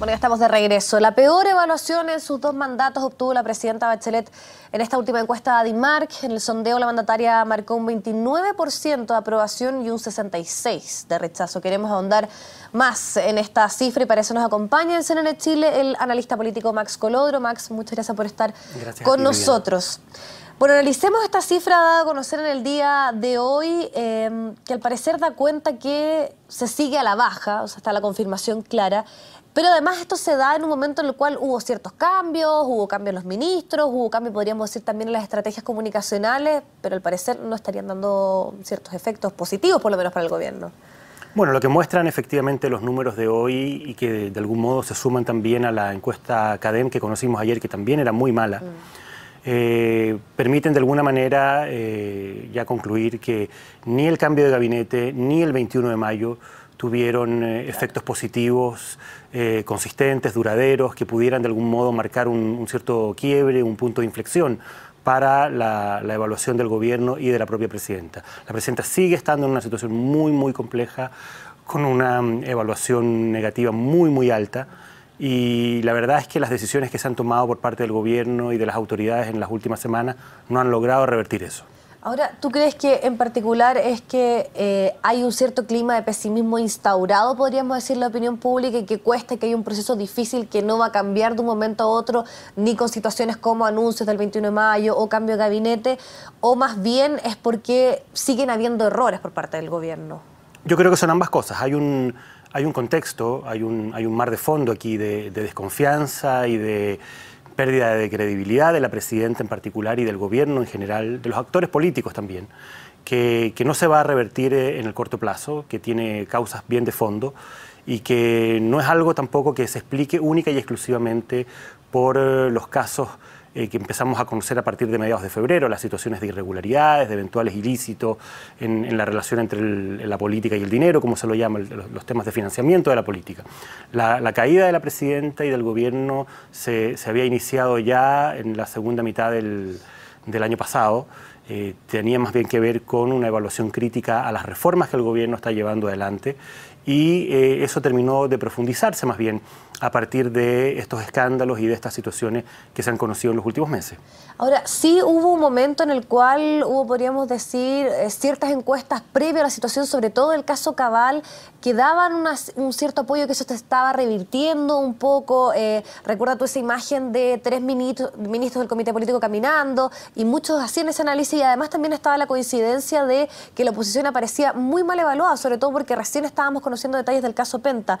Bueno, ya estamos de regreso. La peor evaluación en sus dos mandatos obtuvo la presidenta Bachelet en esta última encuesta de DIMARC. En el sondeo la mandataria marcó un 29% de aprobación y un 66% de rechazo. Queremos ahondar más en esta cifra y para eso nos acompaña en CNN Chile el analista político Max Colodro. Max, muchas gracias por estar con nosotros. Bueno, analicemos esta cifra dada a conocer en el día de hoy, eh, que al parecer da cuenta que se sigue a la baja, o sea, está la confirmación clara, pero además esto se da en un momento en el cual hubo ciertos cambios, hubo cambios en los ministros, hubo cambios, podríamos decir, también en las estrategias comunicacionales, pero al parecer no estarían dando ciertos efectos positivos, por lo menos para el gobierno. Bueno, lo que muestran efectivamente los números de hoy y que de algún modo se suman también a la encuesta CADEM que conocimos ayer, que también era muy mala, mm. eh, permiten de alguna manera eh, ya concluir que ni el cambio de gabinete ni el 21 de mayo tuvieron eh, efectos positivos eh, consistentes, duraderos, que pudieran de algún modo marcar un, cierto quiebre, un punto de inflexión para la, la, evaluación del gobierno y de la propia presidenta. La presidenta sigue estando en una situación muy, muy compleja, con una mm, evaluación negativa muy, muy alta. Y la verdad es que las decisiones que se han tomado por parte del gobierno y de las autoridades en las últimas semanas no han logrado revertir eso. Ahora, ¿tú crees que en particular es que eh, hay un cierto clima de pesimismo instaurado, podríamos decir, la opinión pública y que cuesta, que hay un proceso difícil que no va a cambiar de un momento a otro, ni con situaciones como anuncios del 21 de mayo o cambio de gabinete, o más bien es porque siguen habiendo errores por parte del gobierno? Yo creo que son ambas cosas. Hay un, hay un contexto, hay un, hay un mar de fondo aquí de desconfianza y de pérdida de credibilidad de la presidenta en particular y del gobierno en general, de los actores políticos también, que, que no se va a revertir eh, en el corto plazo, que tiene causas bien de fondo y que no es algo tampoco que se explique única y exclusivamente por eh, los casos eh, que empezamos a conocer a partir de mediados de febrero, las situaciones de irregularidades, de eventuales ilícitos en, la relación entre la política y el dinero, como se lo llaman los temas de financiamiento de la política. La, caída de la presidenta y del gobierno se, había iniciado ya en la segunda mitad del, año pasado. Eh, tenía más bien que ver con una evaluación crítica a las reformas que el gobierno está llevando adelante y eh, eso terminó de profundizarse más bien a partir de estos escándalos y de estas situaciones que se han conocido en los últimos meses. Ahora, sí hubo un momento en el cual hubo, podríamos decir, eh, ciertas encuestas previas a la situación, sobre todo el caso Cabal, que daban un cierto apoyo que eso se estaba revirtiendo un poco. Eh, recuerda tú esa imagen de tres ministros, ministros del Comité Político caminando y muchos hacían ese análisis y además también estaba la coincidencia de que la oposición aparecía muy mal evaluada, sobre todo porque recién estábamos conociendo haciendo detalles del caso Penta.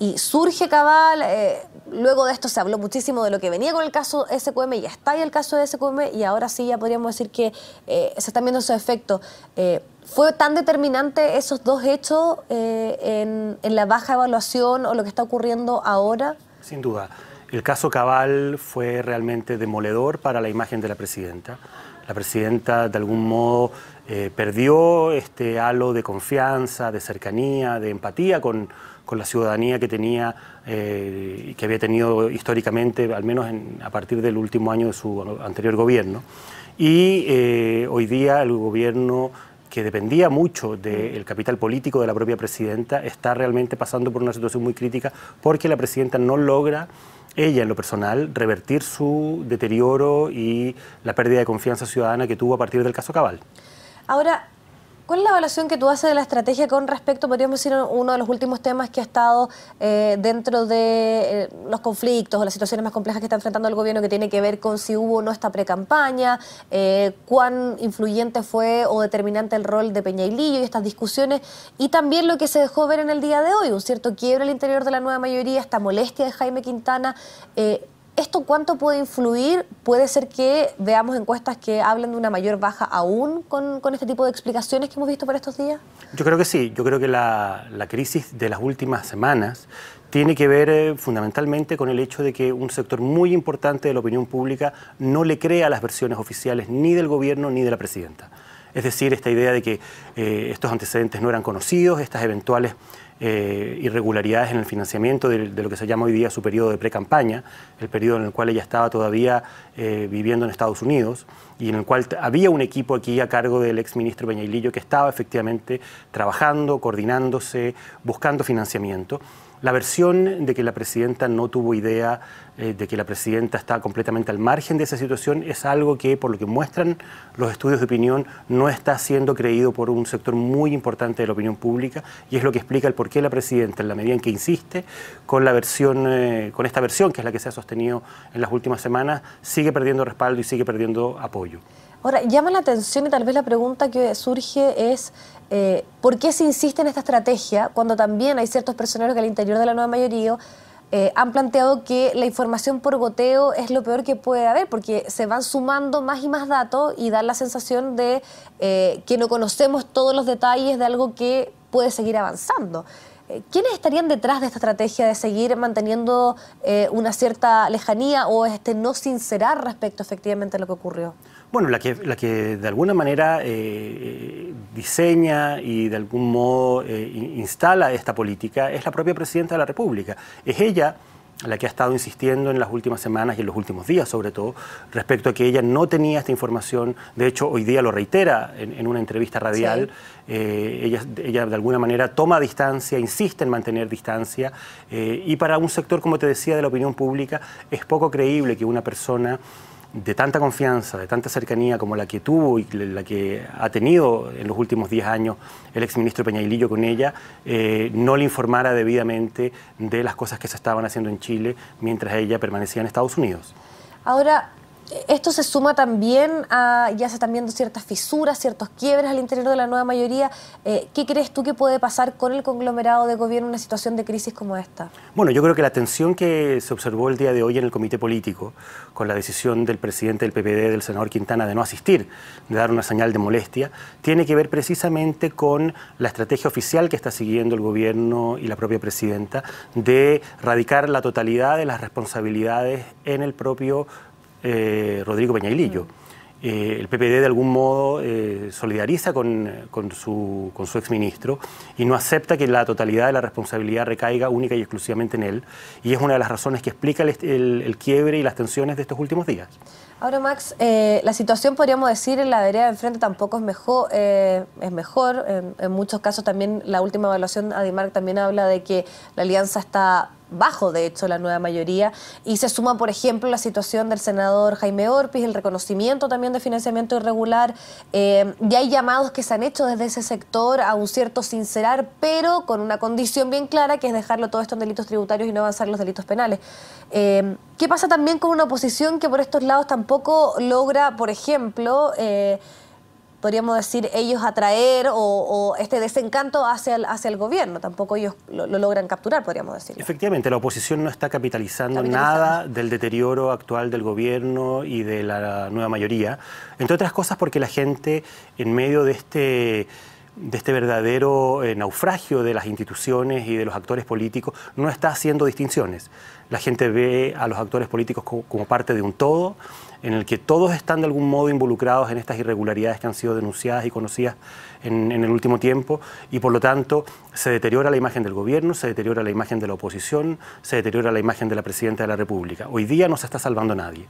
Y surge Cabal, eh, luego de esto se habló muchísimo de lo que venía con el caso SQM, ya está ahí el caso de SQM y ahora sí ya podríamos decir que eh, se están viendo sus efectos. Eh, ¿Fue tan determinante esos dos hechos en, en la baja evaluación o lo que está ocurriendo ahora? Sin duda. El caso Cabal fue realmente demoledor para la imagen de la presidenta la presidenta de algún modo eh, perdió este halo de confianza, de cercanía, de empatía con, la ciudadanía que tenía eh, que había tenido históricamente, al menos a partir del último año de su anterior gobierno. Y eh, hoy día el gobierno que dependía mucho del capital político de la propia presidenta, está realmente pasando por una situación muy crítica porque la presidenta no logra ella en lo personal revertir su deterioro y la pérdida de confianza ciudadana que tuvo a partir del caso Cabal. Ahora, ¿Cuál es la evaluación que tú haces de la estrategia con respecto, podríamos decir, uno de los últimos temas que ha estado eh, dentro de eh, los conflictos o las situaciones más complejas que está enfrentando el gobierno, que tiene que ver con si hubo o no esta precampaña, eh, cuán influyente fue o determinante el rol de Peña y Lillo y estas discusiones, y también lo que se dejó ver en el día de hoy, un cierto quiebre al interior de la nueva mayoría, esta molestia de Jaime Quintana? ¿Esto cuánto puede influir? Puede ser que veamos encuestas que hablan de una mayor baja aún con, este tipo de explicaciones que hemos visto para estos días. Yo creo que sí, yo creo que la, crisis de las últimas semanas tiene que ver eh, fundamentalmente con el hecho de que un sector muy importante de la opinión pública no le crea las versiones oficiales ni del gobierno ni de la presidenta. Es decir, esta idea de que eh, estos antecedentes no eran conocidos, estas eventuales eh, irregularidades en el financiamiento de, lo que se llama hoy día su periodo de pre-campaña, el periodo en el cual ella estaba todavía eh, viviendo en Estados Unidos y en el cual había un equipo aquí a cargo del exministro Peñailillo que estaba efectivamente trabajando, coordinándose, buscando financiamiento. La versión de que la presidenta no tuvo idea eh, de que la presidenta está completamente al margen de esa situación, es algo que, por lo que muestran los estudios de opinión, no está siendo creído por un sector muy importante de la opinión pública y es lo que explica el por qué la presidenta, en la medida en que insiste con, la versión, eh, con esta versión, que es la que se ha sostenido en las últimas semanas, sigue perdiendo respaldo y sigue perdiendo apoyo. Ahora, llama la atención y tal vez la pregunta que surge es eh, ¿por qué se insiste en esta estrategia cuando también hay ciertos personeros que al interior de la nueva mayoría eh, han planteado que la información por goteo es lo peor que puede haber, porque se van sumando más y más datos y da la sensación de eh, que no conocemos todos los detalles de algo que puede seguir avanzando. Eh, ¿Quiénes estarían detrás de esta estrategia de seguir manteniendo una cierta lejanía o este no sincerar respecto efectivamente a lo que ocurrió? Bueno, la que, de alguna manera eh, eh, diseña y de algún modo eh, instala esta política es la propia presidenta de la República. Es ella la que ha estado insistiendo en las últimas semanas y en los últimos días sobre todo, respecto a que ella no tenía esta información, de hecho hoy día lo reitera en, una entrevista radial, ella, de alguna manera toma distancia, insiste en mantener distancia, y para un sector, como te decía, de la opinión pública, es poco creíble que una persona de tanta confianza, de tanta cercanía como la que tuvo y la que ha tenido en los últimos 10 años el exministro Peñailillo con ella, eh, no le informara debidamente de las cosas que se estaban haciendo en Chile mientras ella permanecía en Estados Unidos. Ahora, esto se suma también a, ya se están viendo ciertas fisuras, ciertos quiebres al interior de la nueva mayoría. Eh, ¿Qué crees tú que puede pasar con el conglomerado de gobierno en una situación de crisis como esta? Bueno, yo creo que la tensión que se observó el día de hoy en el comité político, con la decisión del presidente del PPD, del senador Quintana, de no asistir, de dar una señal de molestia, tiene que ver precisamente con la estrategia oficial que está siguiendo el gobierno y la propia presidenta de radicar la totalidad de las responsabilidades en el propio eh, Rodrigo Peñailillo. Mm. Eh, el PPD de algún modo eh, solidariza con, su, con su exministro y no acepta que la totalidad de la responsabilidad recaiga única y exclusivamente en él. Y es una de las razones que explica el quiebre y las tensiones de estos últimos días. Ahora, Max, eh, la situación, podríamos decir, en la derecha de enfrente tampoco es mejor. Eh, es mejor. En, muchos casos también la última evaluación, dimark también habla de que la alianza está bajo, de hecho, la nueva mayoría. Y se suma, por ejemplo, la situación del senador Jaime Orpiz, el reconocimiento también de financiamiento irregular. Eh, y hay llamados que se han hecho desde ese sector a un cierto sincerar, pero con una condición bien clara, que es dejarlo todo esto en delitos tributarios y no avanzar los delitos penales. Eh, ¿Qué pasa también con una oposición que por estos lados tampoco logra, por ejemplo, eh, podríamos decir, ellos atraer o, este desencanto hacia el, hacia el gobierno? Tampoco ellos lo, logran capturar, podríamos decir. Efectivamente, la oposición no está capitalizando, nada del deterioro actual del gobierno y de la nueva mayoría. Entre otras cosas porque la gente, en medio de este de este verdadero eh, naufragio de las instituciones y de los actores políticos no está haciendo distinciones. La gente ve a los actores políticos como, parte de un todo, en el que todos están de algún modo involucrados en estas irregularidades que han sido denunciadas y conocidas en, en el último tiempo, y por lo tanto se deteriora la imagen del gobierno, se deteriora la imagen de la oposición, se deteriora la imagen de la presidenta de la República. Hoy día no se está salvando nadie.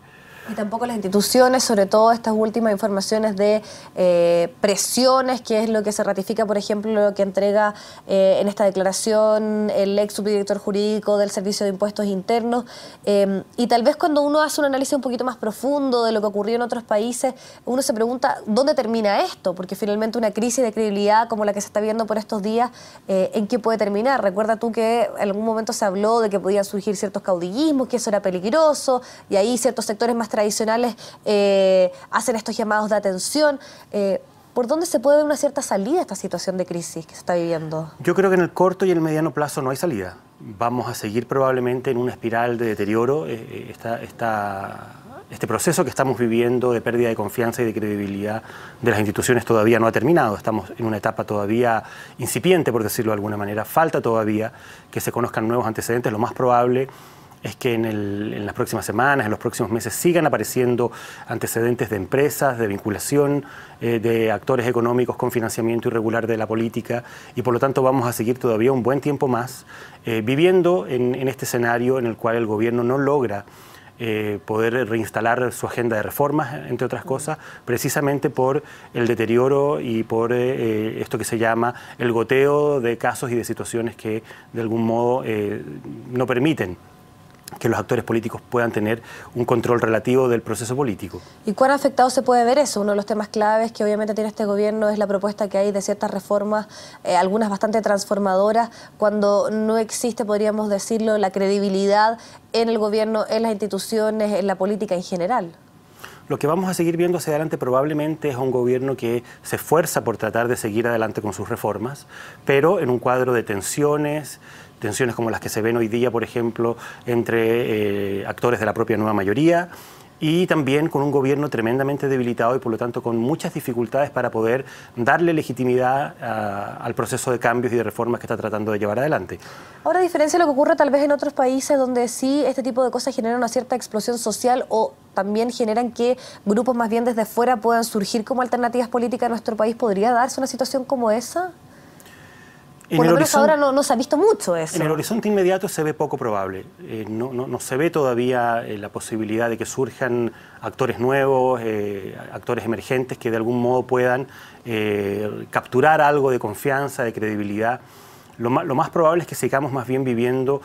Y tampoco las instituciones, sobre todo estas últimas informaciones de eh, presiones, que es lo que se ratifica, por ejemplo, lo que entrega eh, en esta declaración el ex subdirector jurídico del Servicio de Impuestos Internos. Em, y tal vez cuando uno hace un análisis un poquito más profundo de lo que ocurrió en otros países, uno se pregunta dónde termina esto, porque finalmente una crisis de credibilidad como la que se está viendo por estos días, eh, ¿en qué puede terminar? Recuerda tú que en algún momento se habló de que podían surgir ciertos caudillismos, que eso era peligroso, y ahí ciertos sectores más tradicionales eh, hacen estos llamados de atención. Eh, ¿Por dónde se puede ver una cierta salida a esta situación de crisis que se está viviendo? Yo creo que en el corto y el mediano plazo no hay salida. Vamos a seguir probablemente en una espiral de deterioro. Eh, está este proceso que estamos viviendo de pérdida de confianza y de credibilidad de las instituciones todavía no ha terminado. Estamos en una etapa todavía incipiente, por decirlo de alguna manera. Falta todavía que se conozcan nuevos antecedentes. Lo más probable es que en, las próximas semanas, en los próximos meses, sigan apareciendo antecedentes de empresas, de vinculación eh, de actores económicos con financiamiento irregular de la política y por lo tanto vamos a seguir todavía un buen tiempo más eh, viviendo en, este escenario en el cual el gobierno no logra eh, poder reinstalar su agenda de reformas, entre otras cosas, precisamente por el deterioro y por esto que se llama el goteo de casos y de situaciones que de algún modo no permiten que los actores políticos puedan tener un control relativo del proceso político. ¿Y cuán afectado se puede ver eso? Uno de los temas claves que obviamente tiene este gobierno es la propuesta que hay de ciertas reformas, eh, algunas bastante transformadoras, cuando no existe, podríamos decirlo, la credibilidad en el gobierno, en las instituciones, en la política en general lo que vamos a seguir viendo hacia adelante probablemente es un gobierno que se esfuerza por tratar de seguir adelante con sus reformas, pero en un cuadro de tensiones, tensiones como las que se ven hoy día, por ejemplo, entre eh, actores de la propia nueva mayoría y también con un gobierno tremendamente debilitado y por lo tanto con muchas dificultades para poder darle legitimidad al proceso de cambios y de reformas que está tratando de llevar adelante. Ahora, a diferencia de lo que ocurre tal vez en otros países donde sí este tipo de cosas generan una cierta explosión social o también generan que grupos más bien desde fuera puedan surgir como alternativas políticas en nuestro país, ¿podría darse una situación como esa? En Por lo menos ahora no, se ha visto mucho eso. En el horizonte inmediato se ve poco probable. Eh, no, se ve todavía eh, la posibilidad de que surjan actores nuevos, eh, actores emergentes que de algún modo puedan capturar algo de confianza, de credibilidad. Lo lo más, probable es que sigamos más bien viviendo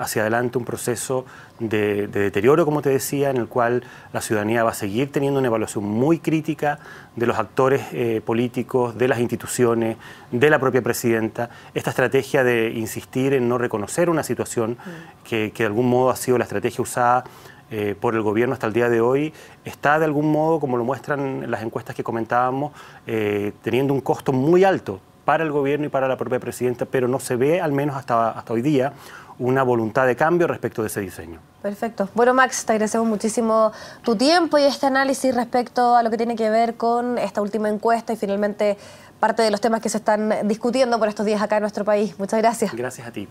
hacia adelante un proceso de, deterioro, como te decía, en el cual la ciudadanía va a seguir teniendo una evaluación muy crítica de los actores eh, políticos, de las instituciones, de la propia presidenta. Esta estrategia de insistir en no reconocer una situación que, de algún modo ha sido la estrategia usada eh, por el gobierno hasta el día de hoy está de algún modo, como lo muestran las encuestas que comentábamos, eh, teniendo un costo muy alto para el gobierno y para la propia presidenta, pero no se ve, al menos hasta, hasta hoy día, una voluntad de cambio respecto de ese diseño. Perfecto. Bueno, Max, te agradecemos muchísimo tu tiempo y este análisis respecto a lo que tiene que ver con esta última encuesta y finalmente parte de los temas que se están discutiendo por estos días acá en nuestro país. Muchas gracias. Gracias a ti.